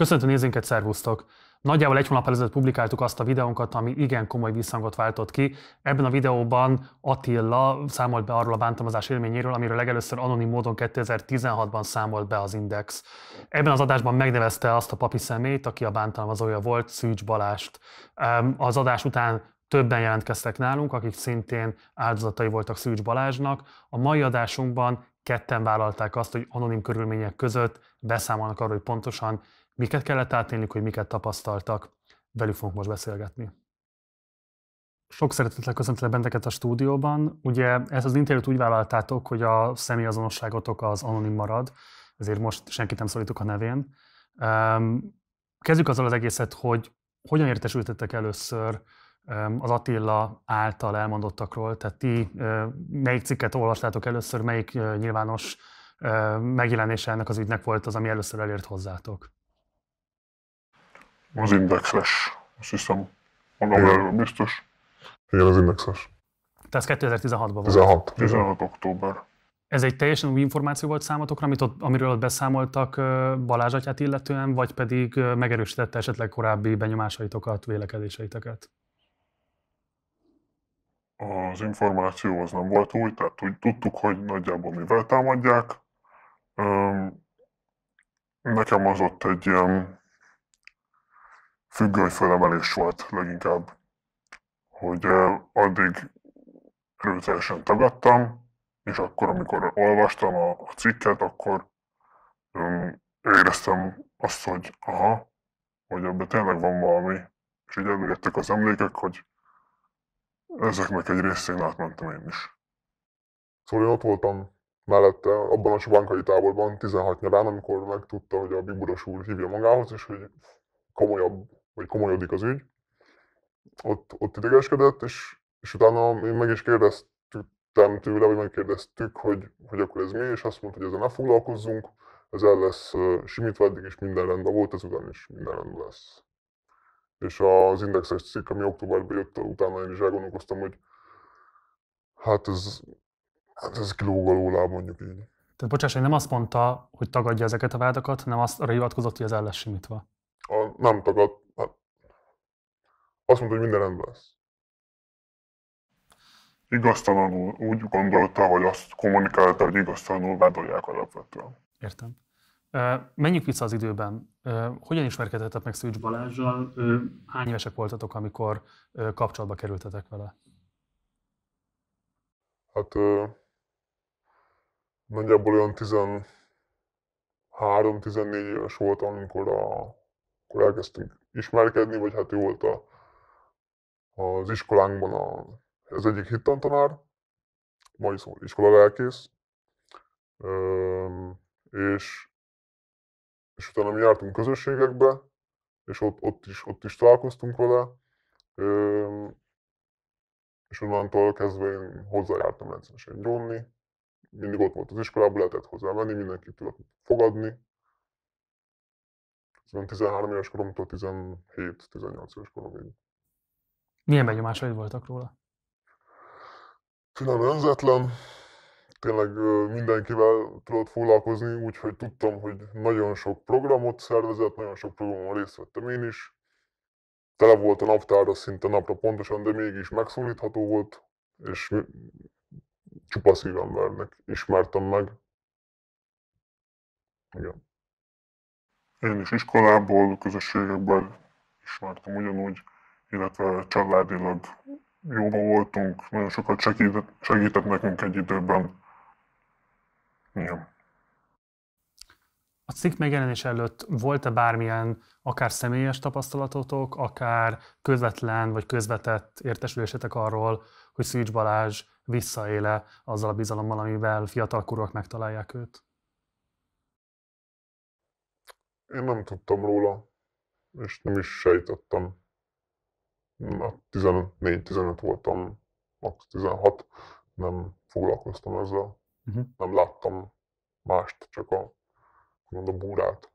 Köszöntöm nézőinket, szervusztok! Nagyjából egy hónap előtt publikáltuk azt a videónkat, ami igen komoly visszhangot váltott ki. Ebben a videóban Attila számolt be arról a bántalmazás élményéről, amiről legelőször anonim módon 2016-ban számolt be az Index. Ebben az adásban megnevezte azt a papi szemét, aki a bántalmazója volt, Szűcs Balást. Az adás után többen jelentkeztek nálunk, akik szintén áldozatai voltak Szűcs Balázsnak. A mai adásunkban ketten vállalták azt, hogy anonim körülmények között beszámolnak arról, hogy pontosan miket kellett átélni, hogy miket tapasztaltak. Velük fogunk most beszélgetni. Sok szeretettel köszöntelek benneteket a stúdióban. Ugye ezt az interjút úgy vállaltátok, hogy a személyazonosságotok az anonim marad, ezért most senkit nem szólítok a nevén. Kezdjük azzal az egészet, hogy hogyan értesültetek először az Attila által elmondottakról, tehát ti melyik cikket olvastátok először, melyik nyilvános megjelenése ennek az ügynek volt az, ami először elért hozzátok? az indexes, azt hiszem. Magam erről biztos. Igen, az indexes. Tehát 2016-ban volt. 16. 16 október. Ez egy teljesen új információ volt számotokra, amit ott, amiről ott beszámoltak Balázs atyát illetően, vagy pedig megerősítette esetleg korábbi benyomásaitokat, vélekedéseiteket? Az információ az nem volt új, tehát úgy tudtuk, hogy nagyjából mivel támadják. Nekem az ott egy ilyen függöny fölemelés volt leginkább, hogy eh, addig erőteljesen tagadtam, és akkor, amikor olvastam a, cikket, akkor éreztem azt, hogy aha, hogy ebben tényleg van valami, és így előjöttek az emlékek, hogy ezeknek egy részén átmentem én is. Szóval én ott voltam mellette, abban a bankai táborban, 16 nyarán, amikor megtudta, hogy a Biburos úr hívja magához, és hogy komolyabb vagy komolyodik az ügy. Ott, ott idegeskedett, és, és utána én meg is kérdeztem tőle, vagy megkérdeztük, hogy, hogy akkor ez mi, és azt mondta, hogy ezzel ne foglalkozzunk, ez el lesz simítva, eddig és minden rendben volt, ezután is minden rendben lesz. És az indexes cikk, ami októberben jött, utána én is elgondolkoztam, hogy hát ez, hát ez kilógaló a mondjuk így. Tehát bocsáss, nem azt mondta, hogy tagadja ezeket a vádakat, hanem azt arra hivatkozott, hogy ez el lesz simítva. A, nem tagad, azt mondta, hogy minden rendben lesz. Igaztalanul úgy gondolta, hogy azt kommunikálta, hogy igaztalanul vádolják alapvetően. Értem. Menjünk vissza az időben. Hogyan ismerkedhetett meg Szűcs Balázsjal? Hány évesek voltatok, amikor kapcsolatba kerültetek vele? Hát nagyjából olyan 13-14 éves voltam, amikor, a, amikor elkezdtünk ismerkedni, vagy hát ő volt a az iskolánkban a, az egyik hittantanár, mai szó iskola lelkész, és, és utána mi jártunk közösségekbe, és ott, ott, is, ott is találkoztunk vele, és onnantól kezdve én hozzájártam rendszeresen gyónni, mindig ott volt az iskolában, lehetett hozzá menni, mindenki tudott fogadni. Ez 13 éves koromtól 17-18 éves koromig. Milyen benyomásaid voltak róla? nem önzetlen, tényleg mindenkivel tudott foglalkozni, úgyhogy tudtam, hogy nagyon sok programot szervezett, nagyon sok programon részt vettem én is. Tele volt a naptára szinte napra pontosan, de mégis megszólítható volt, és csupa szívembernek ismertem meg. Igen. Én is iskolából, közösségekben ismertem ugyanúgy illetve családilag jóba voltunk, nagyon sokat segített, segített nekünk egy időben. Ja. A cikk megjelenés előtt volt-e bármilyen akár személyes tapasztalatotok, akár közvetlen vagy közvetett értesülésetek arról, hogy Szűcs Balázs visszaéle azzal a bizalommal, amivel fiatalkorúak megtalálják őt? Én nem tudtam róla, és nem is sejtettem. 14-15 voltam, max 16, nem foglalkoztam ezzel. Uh-huh. Nem láttam mást, csak a, úgymond a búrát.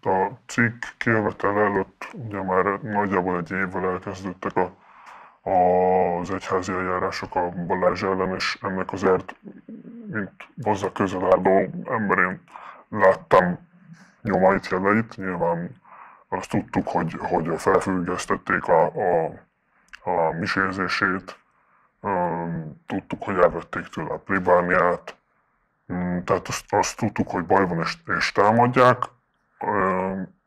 A cikk kijövetel előtt ugye már nagyjából egy évvel elkezdődtek a, a, az egyházi eljárások a Balázs ellen, és ennek azért, mint hozzá közel álló emberén láttam nyomait, jeleit, nyilván azt tudtuk, hogy, hogy felfüggesztették a, a, a misézését, tudtuk, hogy elvették tőle a plébániát, mm, tehát azt, azt tudtuk, hogy baj van és, és támadják,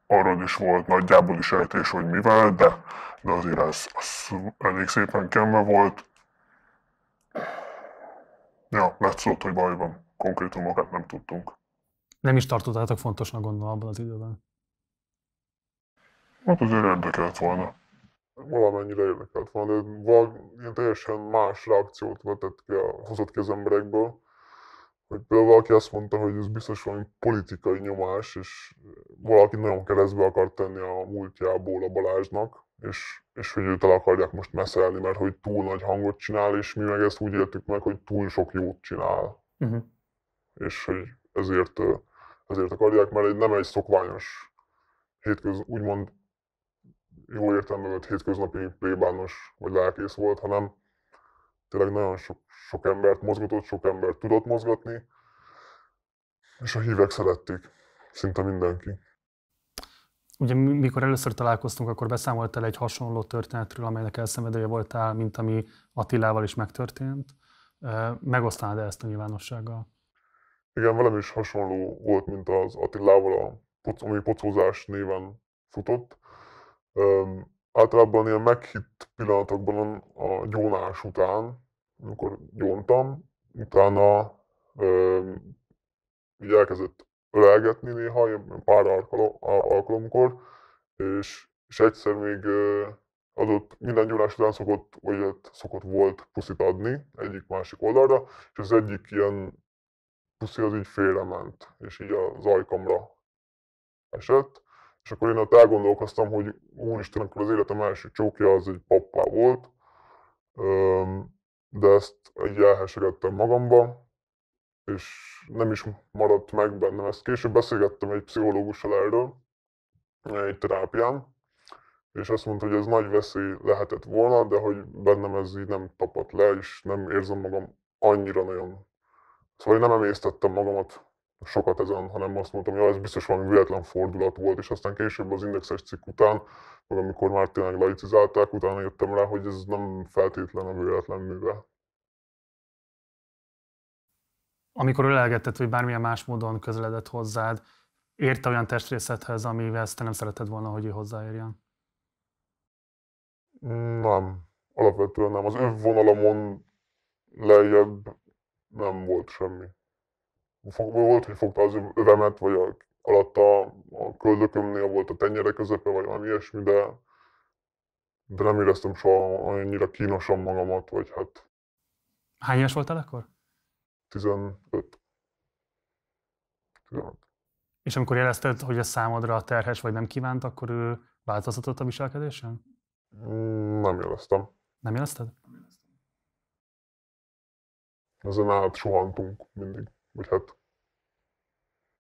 arról is volt nagyjából is ejtés, hogy mivel, de, de azért ez, az elég szépen kemve volt. Ja, látszott, hogy baj van. konkrétumokat nem tudtunk. Nem is tartottátok fontosnak gondolom abban az időben. Hát azért érdekelt volna. Valamennyire érdekelt volna, de valami teljesen más reakciót vetett ki a hozott ki az emberekből. Hogy például valaki azt mondta, hogy ez biztos valami politikai nyomás, és valaki nagyon keresztbe akar tenni a múltjából a Balázsnak, és, és hogy őt el akarják most meszelni, mert hogy túl nagy hangot csinál, és mi meg ezt úgy értük, meg, hogy túl sok jót csinál. Uh-huh. És hogy ezért, ezért akarják, mert nem egy szokványos hétköz, úgymond jó értelemben vett hétköznapi plébános vagy lelkész volt, hanem tényleg nagyon sok, sok embert mozgatott, sok embert tudott mozgatni, és a hívek szerették, szinte mindenki. Ugye mikor először találkoztunk, akkor beszámoltál egy hasonló történetről, amelynek elszenvedője voltál, mint ami Attilával is megtörtént. Megosztanád -e ezt a nyilvánossággal? Igen, velem is hasonló volt, mint az Attilával, a, ami pocózás néven futott általában ilyen meghitt pillanatokban a gyónás után, amikor gyóntam, utána öm, így elkezdett ölelgetni néha, pár alkalomkor, és, és egyszer még adott, minden gyónás után szokott, vagy szokott volt puszit adni egyik-másik oldalra, és az egyik ilyen puszi az így félrement, és így az ajkamra esett, és akkor én ott elgondolkoztam, hogy úristen, akkor az életem első csókja az egy pappá volt, de ezt egy elhesegettem magamba, és nem is maradt meg bennem. Ezt később beszélgettem egy pszichológussal erről, egy terápián, és azt mondta, hogy ez nagy veszély lehetett volna, de hogy bennem ez így nem tapadt le, és nem érzem magam annyira nagyon. Szóval én nem emésztettem magamat sokat ezen, hanem azt mondtam, hogy ja, ez biztos valami véletlen fordulat volt, és aztán később az indexes cikk után, vagy amikor már tényleg laicizálták, utána jöttem rá, hogy ez nem feltétlen a véletlen műve. Amikor ölelgetted, hogy bármilyen más módon közeledett hozzád, érte olyan testrészethez, amivel te nem szereted volna, hogy ő hozzáérjen? Nem, alapvetően nem. Az ő vonalamon lejjebb nem volt semmi fog, volt, hogy fogta az övemet, vagy a, alatta a köldökömnél volt a tenyere közepe, vagy valami ilyesmi, de, de nem éreztem soha annyira kínosan magamat, vagy hát... Hány éves voltál akkor? 15. 15. És amikor jelezted, hogy ez számodra a terhes vagy nem kívánt, akkor ő változtatott a viselkedésen? Nem jeleztem. Nem jelezted? Ezen át sohantunk mindig vagy hát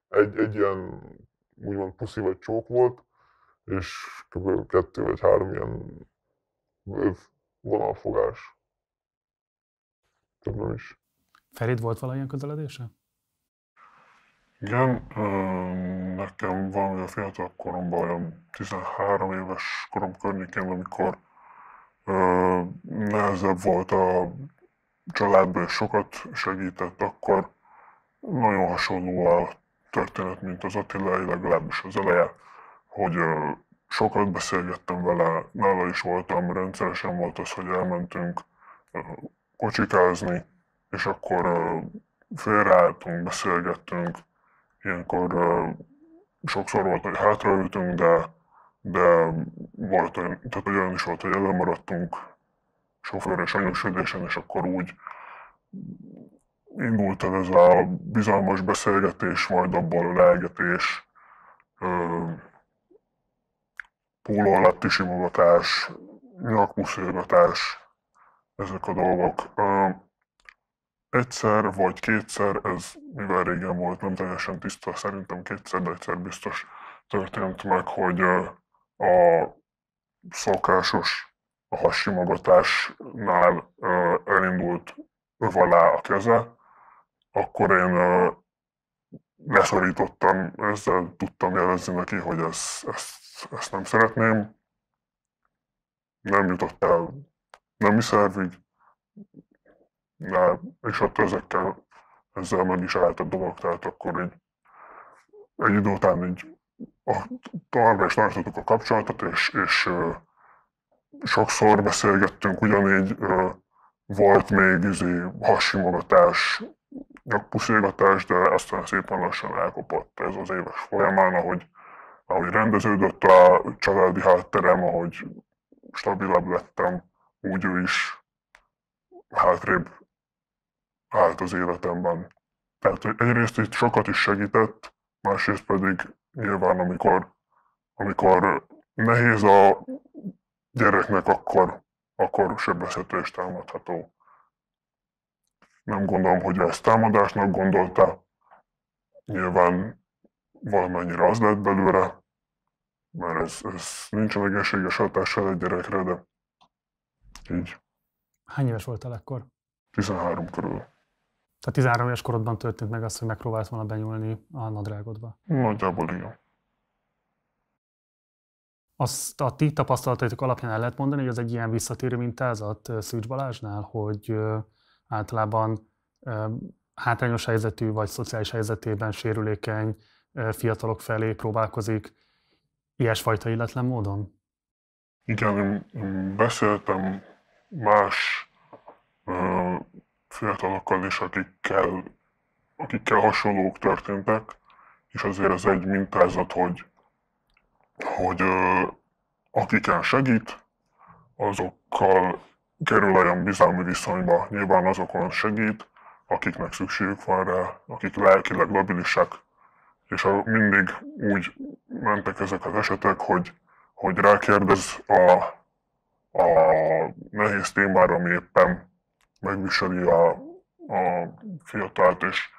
egy, egy ilyen úgymond puszi vagy csók volt, és kb. kettő vagy három ilyen vonalfogás. Több nem is. Ferid volt valamilyen közeledése? Igen, nekem valami a fiatal koromban, olyan 13 éves korom környékén, amikor nehezebb volt a családban, és sokat segített, akkor nagyon hasonló a történet, mint az Attila, legalábbis az eleje, hogy sokat beszélgettem vele, nála is voltam, rendszeresen volt az, hogy elmentünk kocsikázni, és akkor félreálltunk, beszélgettünk, ilyenkor sokszor volt, hogy hátraültünk, de, de volt olyan, tehát olyan is volt, hogy elmaradtunk sofőr és anyósödésen, és akkor úgy indult el ez a bizalmas beszélgetés, majd abból a leelgetés, póló alatti simogatás, nyakmuszírgatás, ezek a dolgok. Egyszer vagy kétszer, ez mivel régen volt, nem teljesen tiszta, szerintem kétszer, de egyszer biztos történt meg, hogy a szokásos a hasimogatásnál elindult öv alá a keze, akkor én leszorítottam, ezzel tudtam jelezni neki, hogy ezt, ezt, ezt nem szeretném. Nem jutott el nemi szervig, de, és ott ezekkel, ezzel meg is állt a dolog, tehát akkor így egy idő után így a, továbbra is tartottuk a kapcsolatot, és, és ö, sokszor beszélgettünk, ugyanígy ö, volt még izé, hasimogatás, egy puszilgatás, de aztán szépen lassan elkopott ez az éves folyamán, ahogy, ahogy rendeződött a családi hátterem, ahogy stabilabb lettem, úgy ő is hátrébb állt az életemben. Tehát egyrészt itt sokat is segített, másrészt pedig nyilván amikor, amikor nehéz a gyereknek, akkor, akkor sebezhető és támadható. Nem gondolom, hogy ezt támadásnak gondolta. Nyilván valamennyire az lett belőle, mert ez, ez nincs a egészséges hatással egy gyerekre, de így. Hány éves voltál akkor? 13 körül. Tehát 13 éves korodban történt meg az, hogy megpróbált volna benyúlni a nadrágodba? Nagyjából igen. Azt a ti tapasztalataitok alapján el lehet mondani, hogy az egy ilyen visszatérő mintázat Szűcs Balázsnál, hogy általában hátrányos helyzetű vagy szociális helyzetében sérülékeny fiatalok felé próbálkozik ilyesfajta illetlen módon? Igen, én beszéltem más fiatalokkal is, akikkel, akikkel hasonlók történtek, és azért ez egy mintázat, hogy, hogy akiken segít, azokkal kerül olyan bizalmi viszonyba, nyilván azokon segít, akiknek szükségük van rá, akik lelkileg labilisek, és mindig úgy mentek ezek az esetek, hogy, hogy rákérdez a, a nehéz témára, ami éppen megviseli a, a fiatalt, és,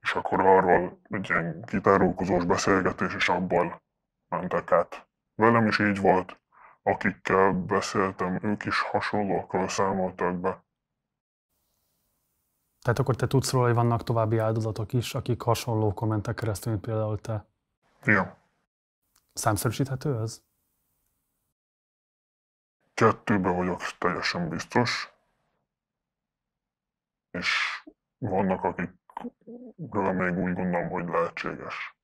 és akkor arról egy ilyen kitárulkozós beszélgetés, és abból mentek át. Velem is így volt, akikkel beszéltem, ők is hasonlókkal számoltak be. Tehát akkor te tudsz róla, hogy vannak további áldozatok is, akik hasonló kommentek keresztül, mint például te. Igen. Számszerűsíthető ez? Kettőbe vagyok teljesen biztos. És vannak, akik még úgy gondolom, hogy lehetséges.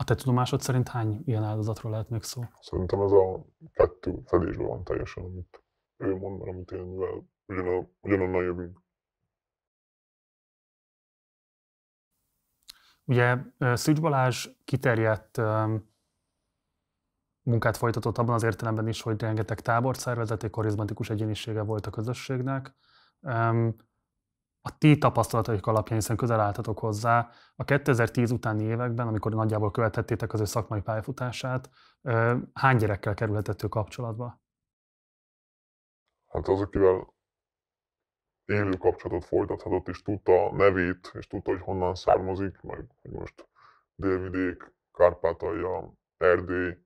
A te tudomásod szerint hány ilyen áldozatról lehet még szó? Szerintem ez a kettő fedésben van teljesen, amit ő mond, mert amit én, mivel ugyan, ugyanonnan jövünk. Ugye Szűcs Balázs kiterjedt munkát folytatott abban az értelemben is, hogy rengeteg tábort szervezett, egy karizmatikus egyénisége volt a közösségnek a ti tapasztalataik alapján, hiszen közel álltatok hozzá, a 2010 utáni években, amikor nagyjából követhettétek az ő szakmai pályafutását, hány gyerekkel kerülhetett ő kapcsolatba? Hát az, akivel élő kapcsolatot folytathatott, és tudta a nevét, és tudta, hogy honnan származik, meg hogy most délvidék, Kárpátalja, Erdély,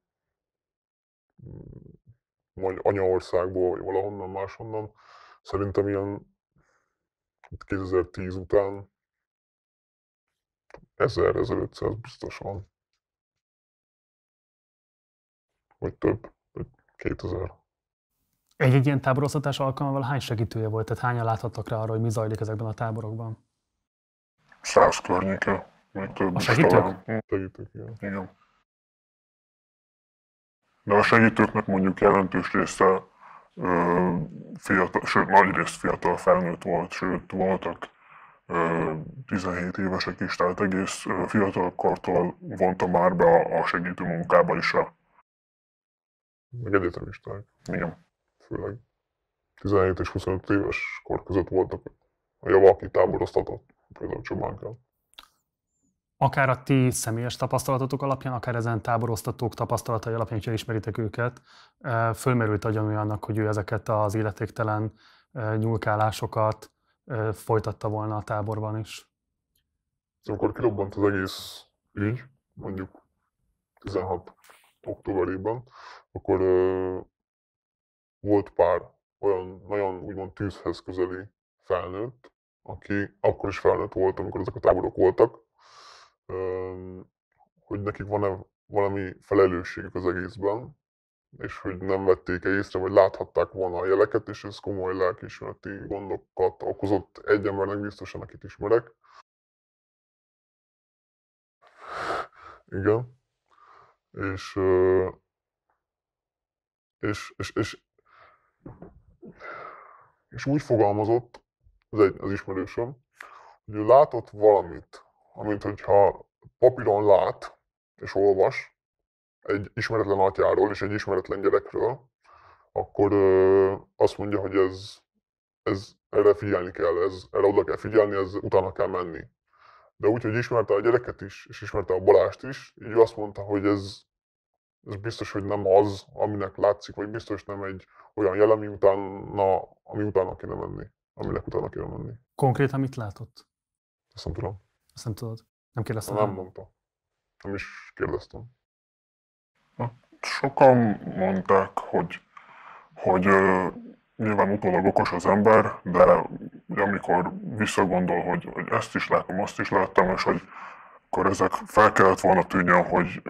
mm, anyaországból, vagy valahonnan máshonnan. Szerintem ilyen 2010 után 1000-1500 biztosan. Vagy több, vagy 2000. Egy-egy ilyen táborosztatás alkalmával hány segítője volt? Tehát hányan láthattak rá arra, hogy mi zajlik ezekben a táborokban? Száz környéke, vagy több. A segítők? Segítők, igen. igen. De a segítőknek mondjuk jelentős része fiatal, sőt, nagyrészt fiatal felnőtt volt, sőt, voltak 17 évesek is, tehát egész fiatal kortól vonta már be a, segítő munkába is a... Meg egyetemisták. Igen. Főleg 17 és 25 éves kor között voltak a javaki táboroztatott, például Csománkán akár a ti személyes tapasztalatotok alapján, akár ezen táboroztatók tapasztalatai alapján, hogyha ismeritek őket, fölmerült a olyannak, hogy ő ezeket az életéktelen nyúlkálásokat folytatta volna a táborban is. Amikor kirobbant az egész ügy, mondjuk 16 októberében, akkor uh, volt pár olyan nagyon úgymond tűzhez közeli felnőtt, aki akkor is felnőtt volt, amikor ezek a táborok voltak, hogy nekik van-e valami felelősségük az egészben, és hogy nem vették-e észre, vagy láthatták volna a jeleket, és ez komoly lelkiismereti gondokat okozott egy embernek biztosan, akit ismerek. Igen. És, és, és, és, és úgy fogalmazott, az, egy, az ismerősöm, hogy ő látott valamit, amint hogyha papíron lát és olvas egy ismeretlen atyáról és egy ismeretlen gyerekről, akkor ö, azt mondja, hogy ez, ez erre figyelni kell, ez, erre oda kell figyelni, ez utána kell menni. De úgy, hogy ismerte a gyereket is, és ismerte a Balást is, így azt mondta, hogy ez, ez biztos, hogy nem az, aminek látszik, vagy biztos nem egy olyan jel, ami utána, ami utána kéne menni, aminek utána kéne menni. Konkrétan mit látott? Azt nem tudom. Azt nem tudod. Nem kérdeztem. Nem mondta. Nem is kérdeztem. Sokan mondták, hogy, hogy uh, nyilván utólag okos az ember, de amikor visszagondol, hogy, hogy ezt is látom, azt is láttam, és hogy akkor ezek fel kellett volna tűnjön, hogy,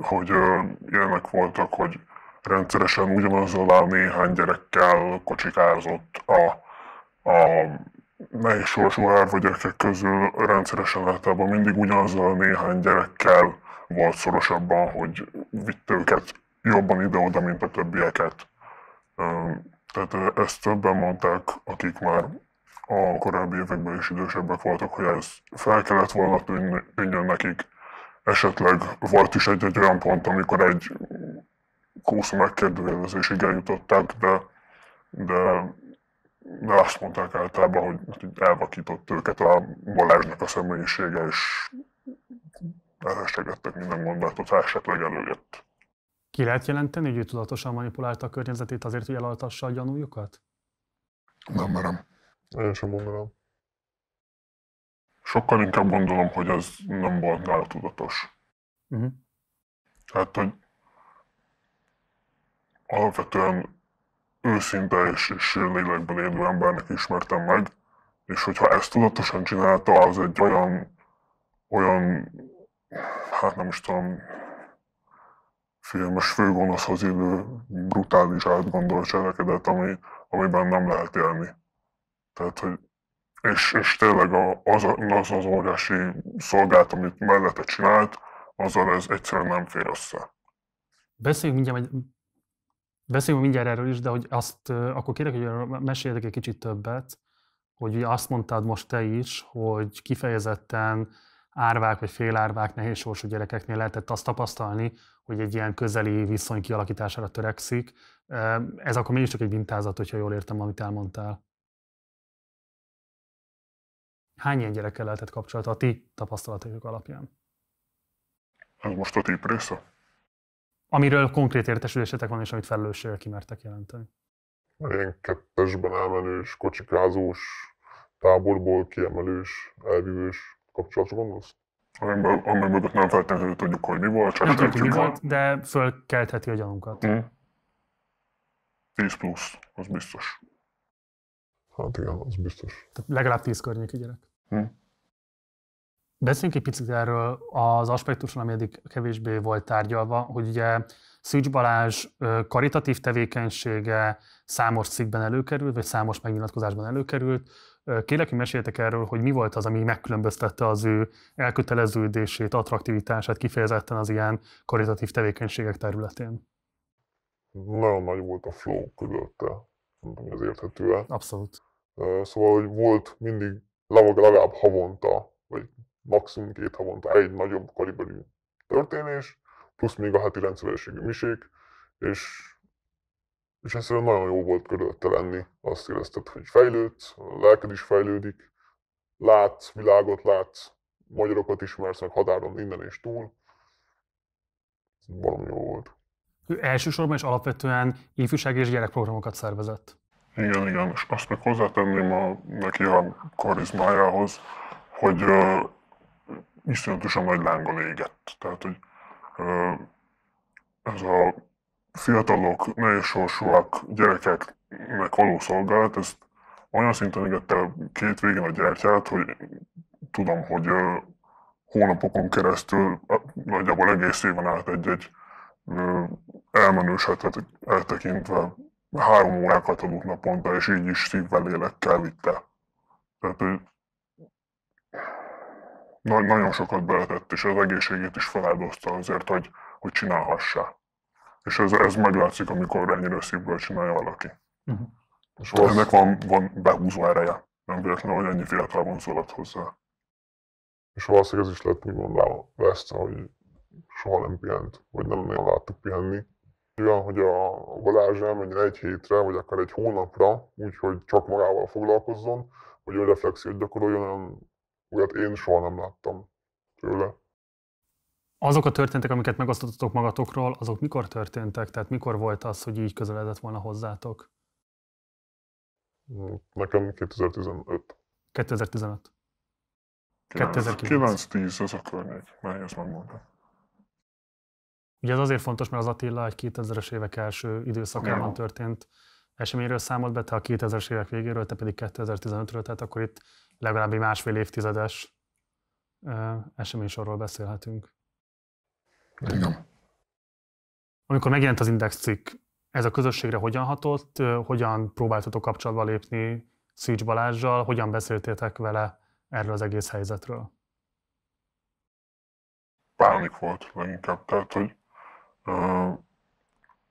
hogy uh, ilyenek voltak, hogy rendszeresen ugyanazzal a néhány gyerekkel kocsikázott a, a melyik sorsú gyerekek közül rendszeresen általában mindig ugyanazzal a néhány gyerekkel volt szorosabban, hogy vitte őket jobban ide-oda, mint a többieket. Tehát ezt többen mondták, akik már a korábbi években is idősebbek voltak, hogy ez fel kellett volna tűnjön nekik. Esetleg volt is egy-egy olyan pont, amikor egy kósz megkérdőjelezésig eljutották, de, de de azt mondták általában, hogy elvakított őket a Balázsnak a személyisége, és elhessegettek minden gondolatot, ha esetleg előjött. Ki lehet jelenteni, hogy ő tudatosan manipulálta a környezetét azért, hogy elaltassa a gyanújukat? Nem merem. Én sem gondolom. Sokkal inkább gondolom, hogy ez nem volt nála tudatos. Uh-huh. Hát, hogy alapvetően őszinte és, és lélekben élő embernek ismertem meg, és hogyha ezt tudatosan csinálta, az egy olyan, olyan, hát nem is tudom, filmes főgonoszhoz élő brutális átgondolt cselekedet, ami, amiben nem lehet élni. Tehát, hogy és, és tényleg az, az az óriási szolgált, amit mellette csinált, azzal ez egyszerűen nem fér össze. Beszéljünk mindjárt Beszéljünk mindjárt erről is, de hogy azt, akkor kérek, hogy meséljetek egy kicsit többet, hogy ugye azt mondtad most te is, hogy kifejezetten árvák vagy félárvák nehéz sorsú gyerekeknél lehetett azt tapasztalni, hogy egy ilyen közeli viszony kialakítására törekszik. Ez akkor mégiscsak egy mintázat, hogyha jól értem, amit elmondtál. Hány ilyen gyerekkel lehetett kapcsolat a ti tapasztalataik alapján? Ez most a tép része? amiről konkrét értesülésetek van, és amit felelősségre kimertek jelenteni? Én kettesben elmenős, kocsikázós, táborból kiemelős, elvívős kapcsolatra gondolsz? Amiben, mögött nem feltétlenül tudjuk, hogy mi volt, csak nem tudjuk, mi volt, de fölkeltheti a gyanunkat. Mm. 10 plusz, az biztos. Hát igen, az biztos. Tehát legalább 10 környéki gyerek. Mm. Beszéljünk egy picit erről az aspektusról, ami eddig kevésbé volt tárgyalva, hogy ugye Szűcs Balázs karitatív tevékenysége számos cikkben előkerült, vagy számos megnyilatkozásban előkerült. Kérlek, hogy meséljetek erről, hogy mi volt az, ami megkülönböztette az ő elköteleződését, attraktivitását kifejezetten az ilyen karitatív tevékenységek területén. Nagyon nagy volt a flow közötte, ez érthető Abszolút. Szóval, hogy volt mindig legalább havonta, vagy maximum két havonta egy nagyobb kaliberű történés, plusz még a heti rendszerességű misék, és, és egyszerűen nagyon jó volt körülötte lenni. Azt érezted, hogy fejlődsz, a lelked is fejlődik, látsz, világot látsz, magyarokat ismersz meg határon innen és túl. valami jó volt. Ő elsősorban és alapvetően ifjúsági és gyerekprogramokat szervezett. Igen, igen, és azt meg hozzátenném a, neki a karizmájához, hogy iszonyatosan nagy lángol égett. Tehát, hogy ez a fiatalok, sorsúak, gyerekeknek való szolgálat, ezt olyan szinten égette két végén a gyertyát, hogy tudom, hogy hónapokon keresztül, nagyjából egész éven át egy-egy elmenősödhet eltekintve három órákat adott naponta, és így is szívvel lélekkel vitte. Tehát, hogy na- nagyon sokat beletett, és az egészségét is feláldozta azért, hogy, hogy csinálhassa, És ez, ez meglátszik, amikor ennyire szívből csinálja valaki. Uh-huh. És az... ennek van, van behúzó ereje. Nem véletlenül, hogy ennyi van szólat hozzá. És valószínűleg ez is lett gondolva választva, hogy soha nem pihent, vagy nem nagyon láttuk pihenni. Olyan, hogy a Balázs elmenjen egy hétre, vagy akár egy hónapra, úgyhogy csak magával foglalkozzon, vagy olyan reflexiót gyakoroljon, olyan olyat én soha nem láttam tőle. Azok a történtek, amiket megosztottatok magatokról, azok mikor történtek? Tehát mikor volt az, hogy így közeledett volna hozzátok? Hmm, nekem 2015. 2015. 2009. 9-10 az a környék, már ezt megmondtam. Ugye ez azért fontos, mert az Attila egy 2000-es évek első időszakában ja. történt eseményről számolt be, te a 2000-es évek végéről, te pedig 2015-ről, tehát akkor itt legalább egy másfél évtizedes eseménysorról beszélhetünk. Igen. Amikor megjelent az Index cikk, ez a közösségre hogyan hatott, hogyan próbáltatok kapcsolatba lépni Szűcs Balázsjal, hogyan beszéltétek vele erről az egész helyzetről? Pánik volt leginkább, tehát hogy uh,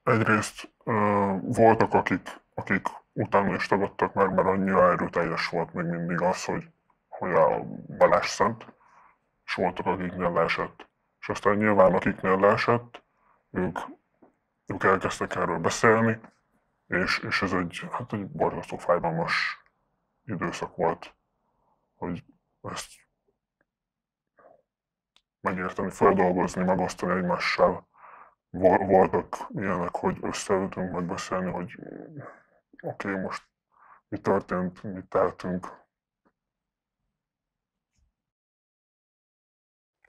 egyrészt uh, voltak akik, akik utána is tagadtak meg, mert annyira erőteljes volt még mindig az, hogy, hogy a Balázs szent, és voltak, akiknél leesett. És aztán nyilván akiknél leesett, ők, ők elkezdtek erről beszélni, és, és ez egy, hát egy borzasztó fájdalmas időszak volt, hogy ezt megérteni, feldolgozni, megosztani egymással. Voltak ilyenek, hogy összeültünk megbeszélni, hogy oké, okay, most mi történt, mit tehetünk.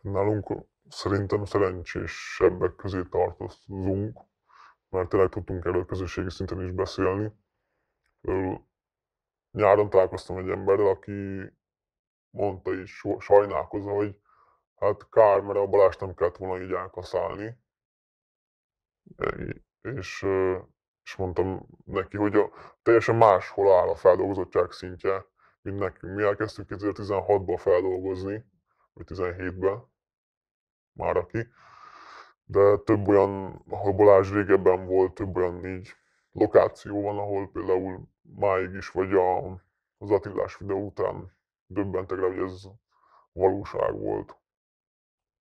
Nálunk szerintem szerencsésebbek közé tartozunk, mert tényleg tudtunk erről közösségi szinten is beszélni. Nyáron találkoztam egy emberrel, aki mondta is sajnálkozva, hogy hát kár, mert a Balázs nem kellett volna így elkaszálni. És és mondtam neki, hogy a, teljesen máshol áll a feldolgozottság szintje, mint nekünk. Mi elkezdtünk 2016-ban feldolgozni, vagy 17-ben, már aki, de több olyan, ahol Balázs régebben volt, több olyan így lokáció van, ahol például máig is, vagy a, az Attilás videó után döbbentek rá, hogy ez valóság volt.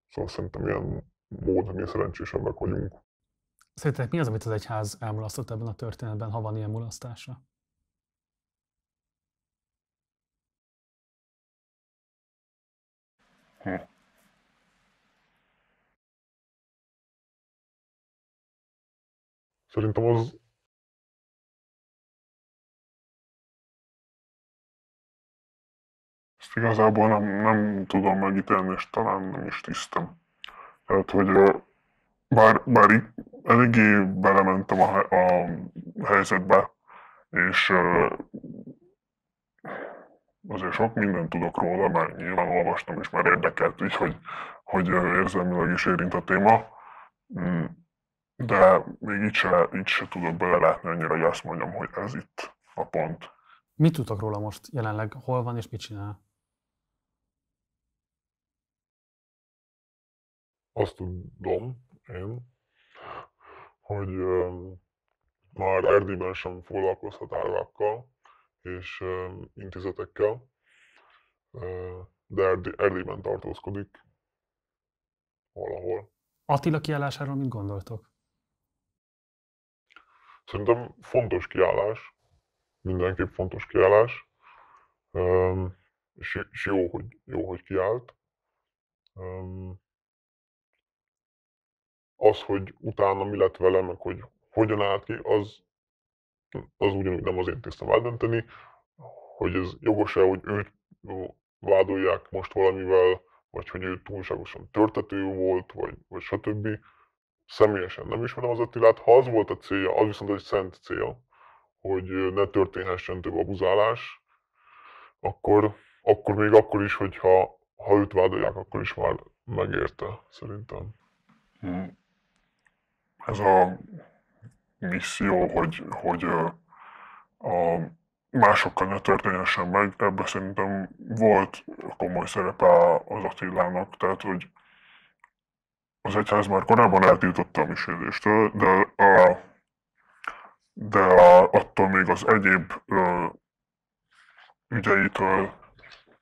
Szóval szerintem ilyen módon mi szerencsésebbek vagyunk. Szerintetek mi az, amit az egyház elmulasztott ebben a történetben, ha van ilyen mulasztása? Hm. Szerintem az... Ezt igazából nem, nem tudom megítélni, és talán nem is tisztem. Tehát, hogy bár, bár eléggé belementem a, a helyzetbe, és azért sok mindent tudok róla, mert nyilván olvastam és már érdekelt, így hogy, hogy érzelmileg is érint a téma, mm, de még így se, így se tudok belelátni annyira, hogy azt mondjam, hogy ez itt a pont. Mit tudtok róla most jelenleg? Hol van és mit csinál? Azt tudom én, hogy már Erdélyben sem foglalkozhat árvákkal és intézetekkel, de Erdélyben tartózkodik valahol. Attila kiállásáról mit gondoltok? Szerintem fontos kiállás, mindenképp fontos kiállás, és jó, hogy, jó, hogy kiállt az, hogy utána mi lett vele, meg hogy hogyan állt ki, az, az ugyanúgy nem az én tisztem eldönteni, hogy ez jogos-e, hogy őt vádolják most valamivel, vagy hogy ő túlságosan törtető volt, vagy, vagy stb. Személyesen nem ismerem az Attilát. Ha az volt a célja, az viszont egy szent cél, hogy ne történhessen több abuzálás, akkor, akkor még akkor is, hogyha ha őt vádolják, akkor is már megérte, szerintem. Hm ez a misszió, hogy, hogy a másokkal ne történhessen meg, ebben szerintem volt komoly szerepe az Attilának, tehát hogy az egyház már korábban eltiltotta a misélyéstől, de, a, de a, attól még az egyéb ö, ügyeitől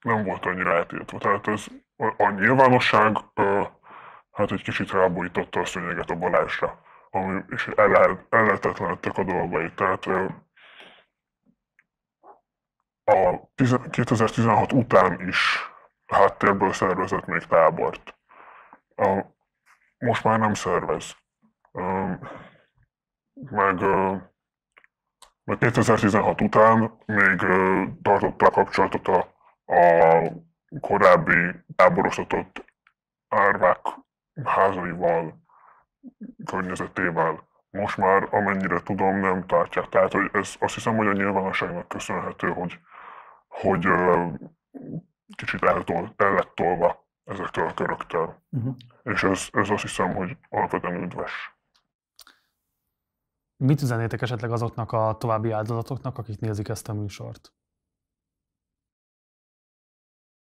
nem volt annyira eltiltva. Tehát ez a, a nyilvánosság ö, hát egy kicsit ráborította a szőnyeget a Balázsra ami, és elletetlenedtek a dolgai. Tehát a 2016 után is háttérből szervezett még tábort. A, most már nem szervez. Meg, meg 2016 után még a kapcsolatot a, a korábbi táborozatot árvák házaival, környezetével. Most már amennyire tudom, nem tartják. Tehát hogy ez azt hiszem, hogy a nyilvánosságnak köszönhető, hogy, hogy kicsit eltol, el lett tolva ezektől a köröktől. Uh-huh. És ez, ez azt hiszem, hogy alapvetően üdvös. Mit üzenétek esetleg azoknak a további áldozatoknak, akik nézik ezt a műsort?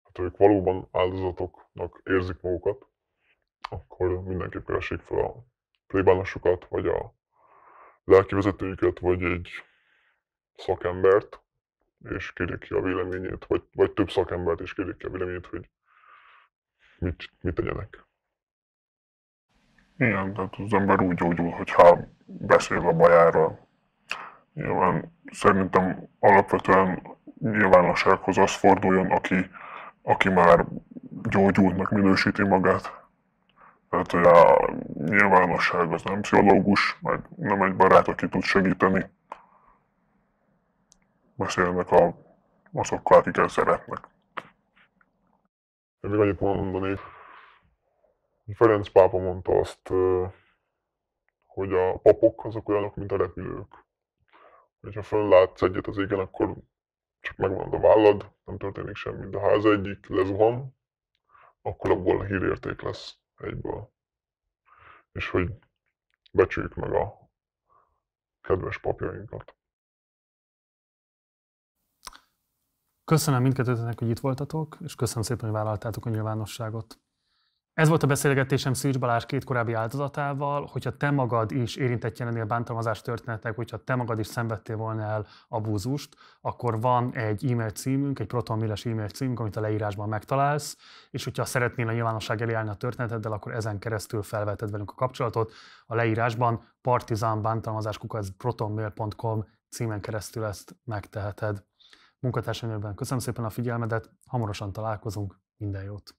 Hát ők valóban áldozatoknak érzik magukat, akkor mindenképp keresik fel a plébánosokat, vagy a lelkivezetőjüket, vagy egy szakembert, és kérjék ki a véleményét, vagy, vagy több szakembert, és kérjék ki a véleményét, hogy mit, mit tegyenek. Igen, tehát az ember úgy gyógyul, hogyha beszél a bajára, Nyilván szerintem alapvetően nyilvánossághoz az forduljon, aki, aki már gyógyultnak minősíti magát. Tehát hogy a nyilvánosság az nem pszichológus, meg nem egy barát, aki tud segíteni. Beszélnek a, azokkal, akiket szeretnek. Én még annyit mondani, Ferenc pápa mondta azt, hogy a papok azok olyanok, mint a repülők. Hogyha föllátsz egyet az égen, akkor csak megvan a vállad, nem történik semmi, de ha az egyik lezuhan, akkor abból hírérték lesz egyből. És hogy becsüljük meg a kedves papjainkat. Köszönöm mindkettőtöknek, hogy itt voltatok, és köszönöm szépen, hogy vállaltátok a nyilvánosságot. Ez volt a beszélgetésem Szűcs Balázs két korábbi áldozatával, hogyha te magad is érintett lennél bántalmazás történetek, hogyha te magad is szenvedtél volna el abúzust, akkor van egy e-mail címünk, egy protonmilles e-mail címünk, amit a leírásban megtalálsz, és hogyha szeretnél a nyilvánosság elé állni a történeteddel, akkor ezen keresztül felveted velünk a kapcsolatot. A leírásban partizánbántalmazáskukac.protonmail.com címen keresztül ezt megteheted. Munkatársaimben köszönöm szépen a figyelmedet, hamarosan találkozunk, minden jót!